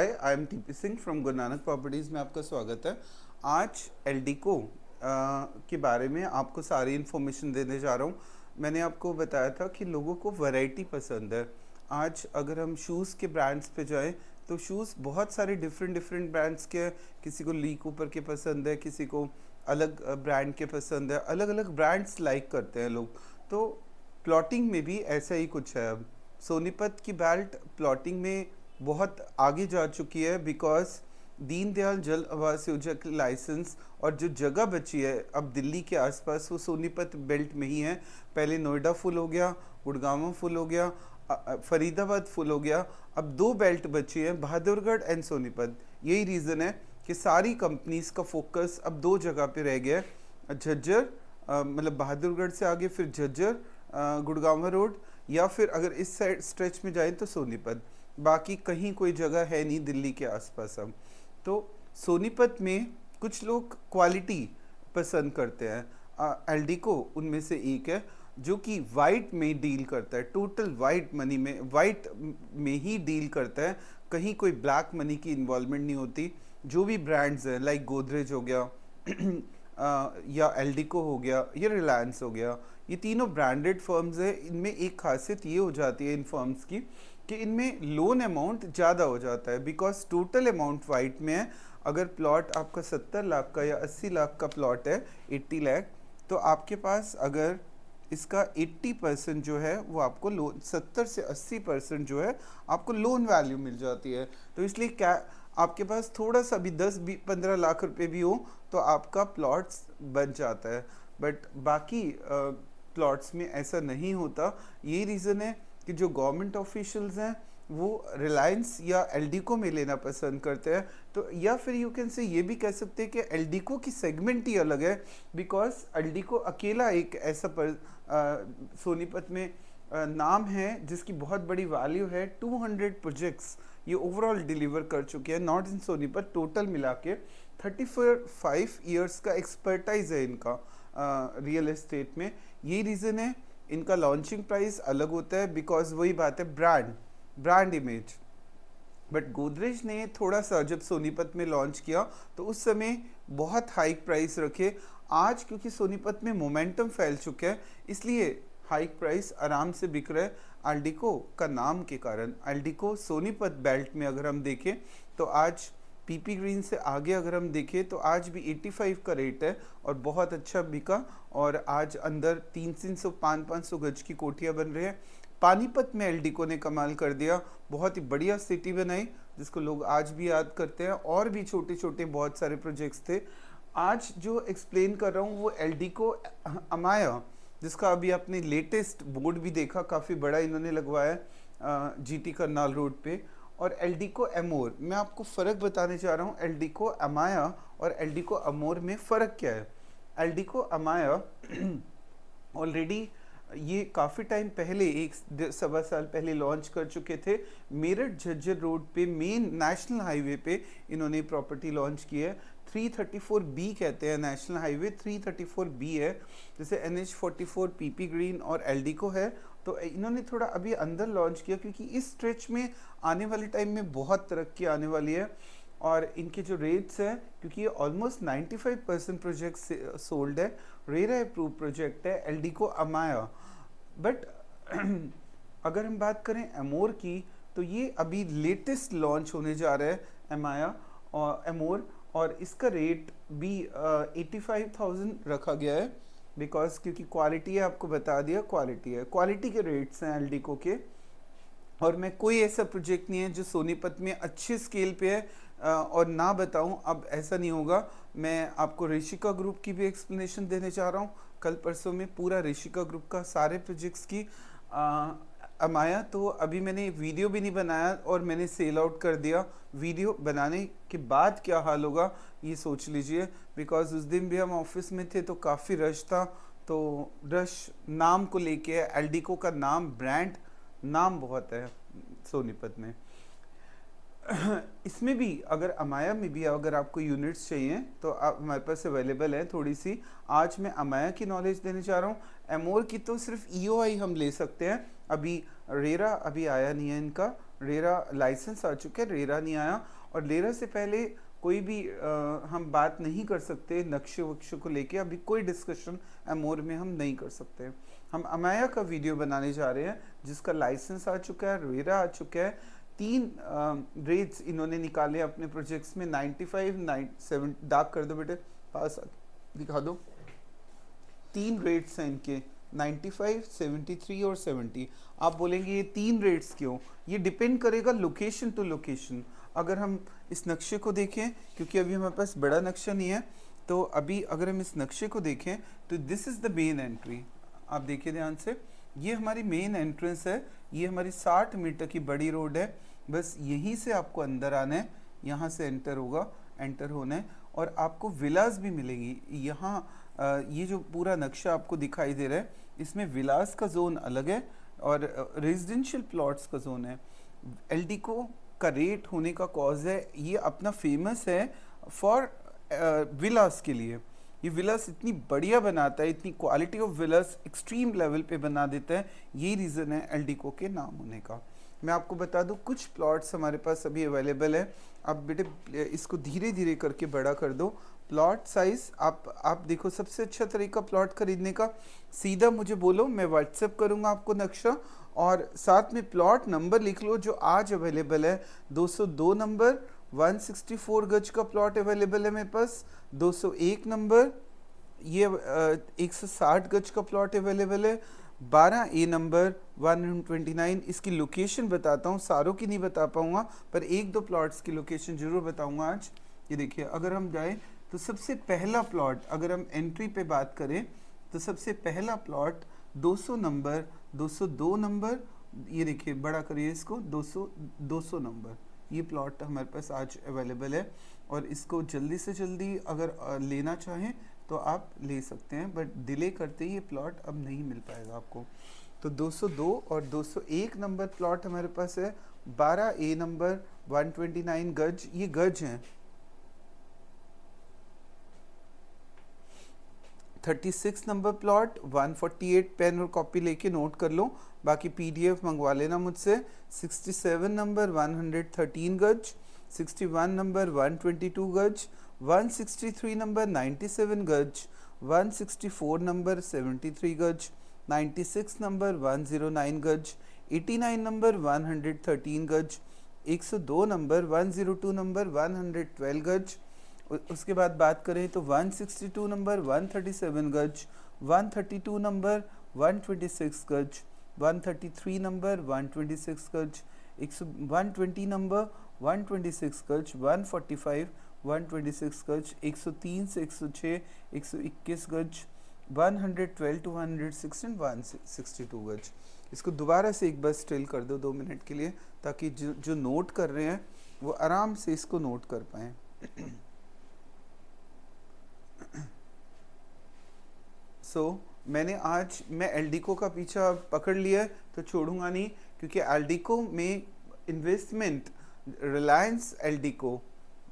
hi I am TP Singh from Guru Nanak properties में आपका स्वागत है आज को के बारे में आपको सारी इन्फॉर्मेशन देने जा रहा हूँ मैंने आपको बताया था कि लोगों को वैरायटी पसंद है आज अगर हम शूज़ के ब्रांड्स पे जाएं तो शूज़ बहुत सारे डिफरेंट डिफरेंट ब्रांड्स के किसी को ली कूपर के पसंद है किसी को अलग ब्रांड के पसंद है अलग अलग ब्रांड्स लाइक करते हैं लोग तो प्लॉटिंग में भी ऐसा ही कुछ है अब सोनीपत की बेल्ट प्लॉटिंग में बहुत आगे जा चुकी है बिकॉज दीनदयाल जल आवास योजना की लाइसेंस और जो जगह बची है अब दिल्ली के आसपास वो सोनीपत बेल्ट में ही है पहले नोएडा फुल हो गया गुड़गांव फुल हो गया फरीदाबाद फुल हो गया अब दो बेल्ट बची हैं बहादुरगढ़ एंड सोनीपत यही रीज़न है कि सारी कंपनीज का फोकस अब दो जगह पे रह गया है झज्जर मतलब बहादुरगढ़ से आगे फिर झज्जर गुड़गांव रोड या फिर अगर इस साइड स्ट्रेच में जाए तो सोनीपत बाकी कहीं कोई जगह है नहीं दिल्ली के आसपास अब तो सोनीपत में कुछ लोग क्वालिटी पसंद करते हैं एल्डिको उनमें से एक है जो कि वाइट में डील करता है टोटल वाइट मनी में वाइट में ही डील करता है कहीं कोई ब्लैक मनी की इन्वॉल्वमेंट नहीं होती जो भी ब्रांड्स हैं लाइक गोदरेज हो गया आ, या एल्डिको हो गया या रिलायंस हो गया ये तीनों ब्रांडेड फर्म्स हैं इनमें एक खासियत ये हो जाती है इन फर्म्स की कि इनमें लोन अमाउंट ज़्यादा हो जाता है बिकॉज टोटल अमाउंट वाइट में है अगर प्लॉट आपका सत्तर लाख का या अस्सी लाख का प्लॉट है एट्टी लाख तो आपके पास अगर इसका 80 परसेंट जो है वो आपको लोन 70 से 80 परसेंट जो है आपको लोन वैल्यू मिल जाती है तो इसलिए क्या आपके पास थोड़ा सा भी 10 भी पंद्रह लाख रुपए भी हो तो आपका प्लॉट्स बन जाता है बट बाकी प्लॉट्स में ऐसा नहीं होता ये रीज़न है कि जो गवर्नमेंट ऑफिशल्स हैं वो रिलायंस या एल को में लेना पसंद करते हैं तो या फिर यू कैन से ये भी कह सकते हैं कि एल की सेगमेंट ही अलग है बिकॉज एल को अकेला एक ऐसा पर सोनीपत में आ, नाम है जिसकी बहुत बड़ी वैल्यू है 200 प्रोजेक्ट्स ये ओवरऑल डिलीवर कर चुके हैं नॉट इन सोनीपत टोटल मिला के थर्टी फाइव ईयर्स का एक्सपर्टाइज है इनका रियल इस्टेट में यही रीज़न है इनका लॉन्चिंग प्राइस अलग होता है बिकॉज वही बात है brand brand image but Godrej ने थोड़ा सा जब सोनीपत में लॉन्च किया तो उस समय बहुत हाई प्राइस रखे आज क्योंकि सोनीपत में मोमेंटम फैल चुका है इसलिए हाई प्राइस आराम से बिक रहा है अल्डिको का नाम के कारण अल्डिको सोनीपत बेल्ट में अगर हम देखें तो आज पीपी ग्रीन से आगे अगर हम देखें तो आज भी 85 का रेट है और बहुत अच्छा बिका और आज अंदर तीन तीन सौ पाँच पाँच सौ गज की कोठियाँ बन रही है पानीपत में एलडीको ने कमाल कर दिया बहुत ही बढ़िया सिटी बनाई जिसको लोग आज भी याद करते हैं और भी छोटे छोटे बहुत सारे प्रोजेक्ट्स थे आज जो एक्सप्लेन कर रहा हूँ वो एल अमाया जिसका अभी आपने लेटेस्ट बोर्ड भी देखा काफ़ी बड़ा इन्होंने लगवाया जी टी करनाल रोड पर और एल को एमोर मैं आपको फ़र्क बताने जा रहा हूँ एल को अमाया और एल को अमोर में फ़र्क क्या है एल को अमाया ऑलरेडी ये काफ़ी टाइम पहले एक सवा साल पहले लॉन्च कर चुके थे मेरठ झज्जर रोड पे मेन नेशनल हाईवे पे इन्होंने प्रॉपर्टी लॉन्च की है बी कहते हैं नेशनल हाईवे बी है जैसे एन एच पीपी ग्रीन और एल को है तो इन्होंने थोड़ा अभी अंदर लॉन्च किया क्योंकि इस स्ट्रेच में आने वाले टाइम में बहुत तरक्की आने वाली है और इनके जो रेट्स हैं क्योंकि ये ऑलमोस्ट 95 परसेंट प्रोजेक्ट सोल्ड है रेरा अप्रूव प्रोजेक्ट है एल को अमाया बट अगर हम बात करें एमोर की तो ये अभी लेटेस्ट लॉन्च होने जा रहा है एमाया और एमोर और इसका रेट भी एटी फाइव थाउजेंड रखा गया है बिकॉज क्योंकि क्वालिटी है आपको बता दिया क्वालिटी है क्वालिटी के रेट्स हैं एल के और मैं कोई ऐसा प्रोजेक्ट नहीं है जो सोनीपत में अच्छे स्केल पे है और ना बताऊं अब ऐसा नहीं होगा मैं आपको ऋषिका ग्रुप की भी एक्सप्लेनेशन देने जा रहा हूं कल परसों में पूरा ऋषिका ग्रुप का सारे प्रोजेक्ट्स की अब आया तो अभी मैंने वीडियो भी नहीं बनाया और मैंने सेल आउट कर दिया वीडियो बनाने के बाद क्या हाल होगा ये सोच लीजिए बिकॉज़ उस दिन भी हम ऑफिस में थे तो काफ़ी रश था तो रश नाम को लेके एल्डिको का नाम ब्रांड नाम बहुत है सोनीपत में इसमें भी अगर अमाया में भी अगर आपको यूनिट्स चाहिए तो आप हमारे पास अवेलेबल है थोड़ी सी आज मैं अमाया की नॉलेज देने चाह रहा हूँ एमोर की तो सिर्फ ई e हम ले सकते हैं अभी रेरा अभी आया नहीं है इनका रेरा लाइसेंस आ चुका है रेरा नहीं आया और रेरा से पहले कोई भी आ, हम बात नहीं कर सकते नक्शे वक्शे को लेके अभी कोई डिस्कशन एमोर में हम नहीं कर सकते हम अमाया का वीडियो बनाने जा रहे हैं जिसका लाइसेंस आ चुका है रेरा आ चुका है तीन ग्रेड्स इन्होंने निकाले अपने प्रोजेक्ट्स में 95, फाइव नाइन सेवन डाक कर दो बेटे पास दिखा दो तीन रेट्स हैं इनके 95, 73 और 70 आप बोलेंगे ये तीन रेट्स क्यों ये डिपेंड करेगा लोकेशन टू लोकेशन अगर हम इस नक्शे को देखें क्योंकि अभी हमारे पास बड़ा नक्शा नहीं है तो अभी अगर हम इस नक्शे को देखें तो this is the main entry आप देखिए ध्यान से ये हमारी मेन एंट्रेंस है ये हमारी 60 मीटर की बड़ी रोड है बस यहीं से आपको अंदर आना है यहाँ से एंटर होगा एंटर होना है और आपको विलास भी मिलेंगी यहाँ ये जो पूरा नक्शा आपको दिखाई दे रहा है इसमें विलास का जोन अलग है और रेजिडेंशियल प्लॉट्स का जोन है एल को का रेट होने का कॉज है ये अपना फेमस है फॉर विलास के लिए ये विलास इतनी बढ़िया बनाता है इतनी quality of villas extreme level पे बना देता है यही रीज़न है एल के नाम होने का मैं आपको बता दूं कुछ प्लॉट्स हमारे पास अभी अवेलेबल हैं आप बेटे इसको धीरे धीरे करके बड़ा कर दो प्लॉट साइज़ आप आप देखो सबसे अच्छा तरीका प्लॉट खरीदने का सीधा मुझे बोलो मैं व्हाट्सएप करूँगा आपको नक्शा और साथ में प्लॉट नंबर लिख लो जो आज अवेलेबल है 202 नंबर 164 गज का प्लॉट अवेलेबल है मेरे पास 201 नंबर ये एक सौ साठ गज का प्लॉट अवेलेबल है बारह ए नंबर 129 इसकी लोकेशन बताता हूँ सारों की नहीं बता पाऊँगा पर एक दो प्लॉट्स की लोकेशन ज़रूर बताऊँगा आज ये देखिए अगर हम जाएँ तो सबसे पहला प्लॉट अगर हम एंट्री पे बात करें तो सबसे पहला प्लॉट 200 नंबर 202 नंबर ये देखिए बड़ा करिए इसको 200 200 नंबर ये प्लॉट हमारे पास आज अवेलेबल है और इसको जल्दी से जल्दी अगर लेना चाहें तो आप ले सकते हैं बट डिले करते ही ये प्लॉट अब नहीं मिल पाएगा आपको तो 202 और 201 नंबर प्लॉट हमारे पास है 12 ए नंबर 129 गज ये गज हैं 36 नंबर प्लॉट 148 पेन और कॉपी लेके नोट कर लो बाकी पीडीएफ मंगवा लेना मुझसे 67 नंबर 113 गज 61 नंबर 122 गज 163 नंबर 97 गज 164 नंबर 73 गज 96 नंबर 109 गज 89 नंबर 113 गज 102 नंबर 102 नंबर 112 गज उसके बाद बात करें तो 162 नंबर 137 गज 132 नंबर 126 गज 133 नंबर 126 गज 120 नंबर 126 गज 145 126 गज 103 से 106 121 गज 112 टू 116 162 गज इसको दोबारा से एक बार स्टिल कर दो दो मिनट के लिए ताकि जो जो नोट कर रहे हैं वो आराम से इसको नोट कर पाए सो so, मैंने आज मैं एल्डिको का पीछा पकड़ लिया तो छोड़ूंगा नहीं क्योंकि एल्डिको में इन्वेस्टमेंट रिलायंस एल्डिको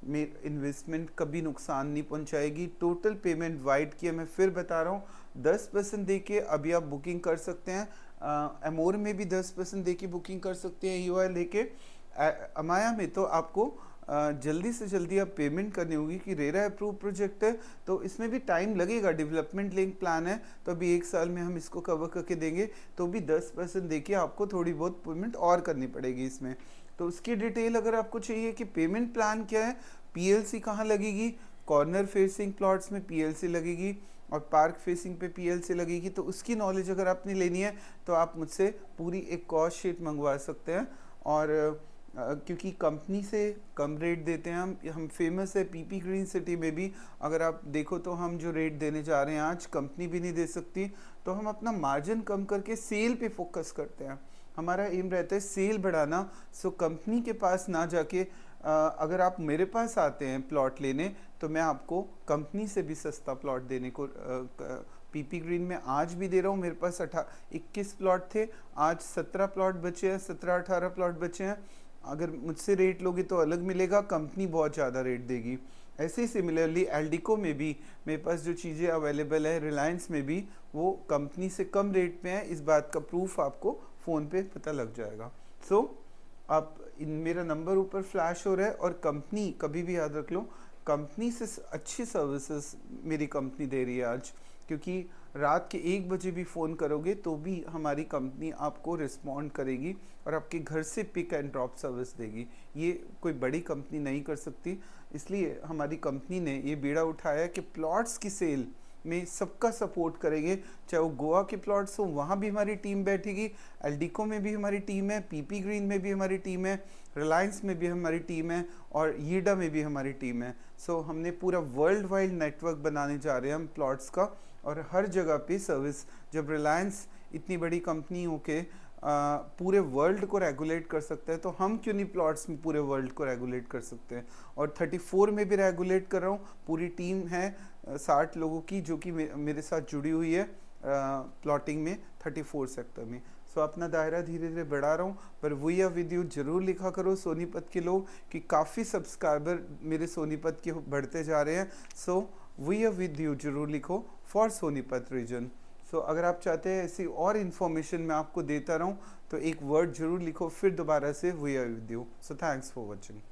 में इन्वेस्टमेंट कभी नुकसान नहीं पहुंचाएगी टोटल पेमेंट वाइड की मैं फिर बता रहा हूँ दस परसेंट दे के अभी आप बुकिंग कर सकते हैं अमोर में भी दस परसेंट दे के बुकिंग कर सकते हैं यू लेके अमाया में तो आपको जल्दी से जल्दी आप पेमेंट करनी होगी कि रेरा अप्रूव प्रोजेक्ट है तो इसमें भी टाइम लगेगा डेवलपमेंट लिंक प्लान है तो अभी एक साल में हम इसको कवर करके देंगे तो भी दस परसेंट देखिए आपको थोड़ी बहुत पेमेंट और करनी पड़ेगी इसमें तो उसकी डिटेल अगर आपको चाहिए कि पेमेंट प्लान क्या है पीएलसी कहाँ लगेगी कॉर्नर फेसिंग प्लॉट्स में पीएलसी लगेगी और पार्क फेसिंग पे पीएलसी लगेगी तो उसकी नॉलेज अगर आपने लेनी है तो आप मुझसे पूरी एक कॉस्ट शीट मंगवा सकते हैं और क्योंकि कंपनी से कम रेट देते हैं हम हम फेमस है पीपी ग्रीन सिटी में भी अगर आप देखो तो हम जो रेट देने जा रहे हैं आज कंपनी भी नहीं दे सकती तो हम अपना मार्जिन कम करके सेल पे फोकस करते हैं हमारा एम रहता है सेल बढ़ाना सो कंपनी के पास ना जाके अगर आप मेरे पास आते हैं प्लॉट लेने तो मैं आपको कंपनी से भी सस्ता प्लॉट देने को पीपी ग्रीन में आज भी दे रहा हूँ मेरे पास अठा इक्कीस प्लॉट थे आज सत्रह प्लॉट बचे हैं सत्रह अठारह प्लॉट बचे हैं अगर मुझसे रेट लोगे तो अलग मिलेगा कंपनी बहुत ज़्यादा रेट देगी ऐसे ही सिमिलरली एल्डिको में भी मेरे पास जो चीज़ें अवेलेबल है रिलायंस में भी वो कंपनी से कम रेट में है इस बात का प्रूफ आपको फ़ोन पे पता लग जाएगा सो so, आप इन मेरा नंबर ऊपर फ्लैश हो रहा है और कंपनी कभी भी याद रख लो कंपनी से अच्छी सर्विसेज मेरी कंपनी दे रही है आज क्योंकि रात के एक बजे भी फ़ोन करोगे तो भी हमारी कंपनी आपको रिस्पॉन्ड करेगी और आपके घर से पिक एंड ड्रॉप सर्विस देगी ये कोई बड़ी कंपनी नहीं कर सकती इसलिए हमारी कंपनी ने ये बीड़ा उठाया कि प्लॉट्स की सेल में सबका सपोर्ट करेंगे चाहे वो गोवा के प्लॉट्स हो वहाँ भी हमारी टीम बैठेगी एलडीको में भी हमारी टीम है पीपी ग्रीन में भी हमारी टीम है रिलायंस में भी हमारी टीम है और ईडा में भी हमारी टीम है सो so, हमने पूरा वर्ल्ड वाइड नेटवर्क बनाने जा रहे हैं हम प्लॉट्स का और हर जगह पे सर्विस जब रिलायंस इतनी बड़ी कंपनी हो के पूरे वर्ल्ड को रेगुलेट कर सकता है तो हम क्यों नहीं प्लॉट्स में पूरे वर्ल्ड को रेगुलेट कर सकते हैं और 34 में भी रेगुलेट कर रहा हूँ पूरी टीम है साठ लोगों की जो कि मेरे साथ जुड़ी हुई है प्लॉटिंग में 34 सेक्टर में सो अपना दायरा धीरे धीरे बढ़ा रहा हूँ पर वही वीडियो यू जरूर लिखा करो सोनीपत के लोग कि काफ़ी सब्सक्राइबर मेरे सोनीपत के बढ़ते जा रहे हैं सो so, वी विद जरूर लिखो फॉर सोनीपत रीजन सो अगर आप चाहते हैं ऐसी और इन्फॉर्मेशन मैं आपको देता रहूँ तो एक वर्ड जरूर लिखो फिर दोबारा से हुई with you so thanks for watching